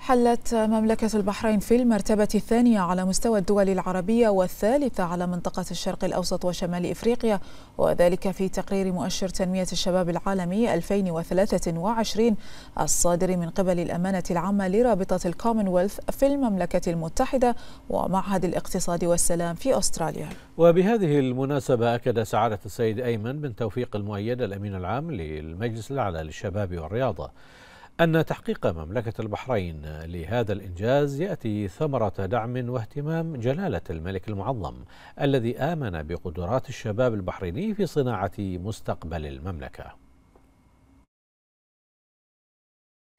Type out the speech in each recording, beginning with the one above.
حلت مملكة البحرين في المرتبة الثانية على مستوى الدول العربية والثالثة على منطقة الشرق الأوسط وشمال إفريقيا وذلك في تقرير مؤشر تنمية الشباب العالمي 2023 الصادر من قبل الأمانة العامة لرابطة الكومنولث في المملكة المتحدة ومعهد الاقتصاد والسلام في أستراليا وبهذه المناسبة أكد سعادة السيد أيمن بن توفيق المؤيد الأمين العام للمجلس الأعلى للشباب والرياضة أن تحقيق مملكة البحرين لهذا الإنجاز يأتي ثمرة دعم واهتمام جلالة الملك المعظم الذي آمن بقدرات الشباب البحريني في صناعة مستقبل المملكة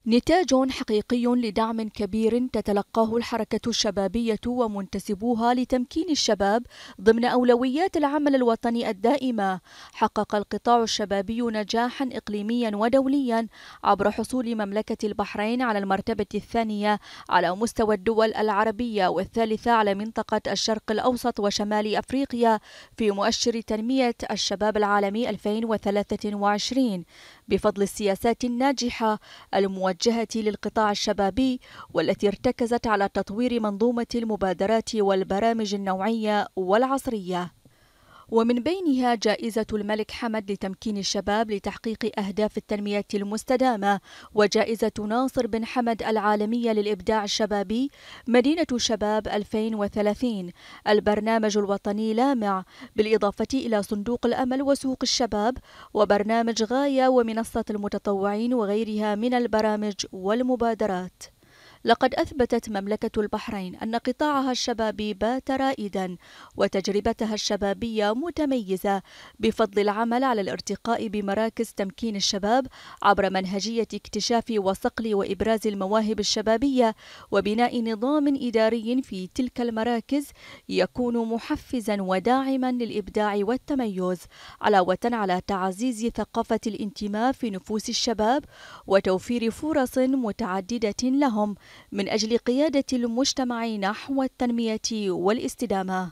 نتاج حقيقي لدعم كبير تتلقاه الحركة الشبابية ومنتسبوها لتمكين الشباب ضمن أولويات العمل الوطني الدائمة. حقق القطاع الشبابي نجاحا إقليميا ودوليا عبر حصول مملكة البحرين على المرتبة الثانية على مستوى الدول العربية والثالثة على منطقة الشرق الأوسط وشمال أفريقيا في مؤشر تنمية الشباب العالمي 2023 بفضل السياسات الناجحة الموجهة للقطاع الشبابي والتي ارتكزت على تطوير منظومة المبادرات والبرامج النوعية والعصرية ومن بينها جائزة الملك حمد لتمكين الشباب لتحقيق أهداف التنمية المستدامة وجائزة ناصر بن حمد العالمية للإبداع الشبابي مدينة شباب 2030 البرنامج الوطني لامع بالإضافة إلى صندوق الأمل وسوق الشباب وبرنامج غاية ومنصة المتطوعين وغيرها من البرامج والمبادرات لقد أثبتت مملكة البحرين أن قطاعها الشبابي بات رائدا وتجربتها الشبابية متميزة بفضل العمل على الارتقاء بمراكز تمكين الشباب عبر منهجية اكتشاف وصقل وإبراز المواهب الشبابية وبناء نظام إداري في تلك المراكز يكون محفزا وداعما للإبداع والتميز علاوة على تعزيز ثقافة الانتماء في نفوس الشباب وتوفير فرص متعددة لهم من أجل قيادة المجتمع نحو التنمية والاستدامة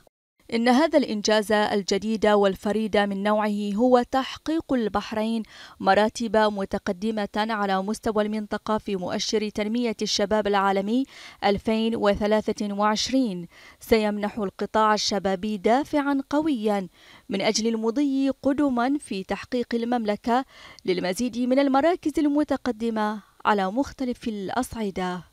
إن هذا الإنجاز الجديد والفريد من نوعه هو تحقيق البحرين مراتب متقدمة على مستوى المنطقة في مؤشر تنمية الشباب العالمي 2023 سيمنح القطاع الشبابي دافعا قويا من أجل المضي قدما في تحقيق المملكة للمزيد من المراكز المتقدمة على مختلف الأصعدة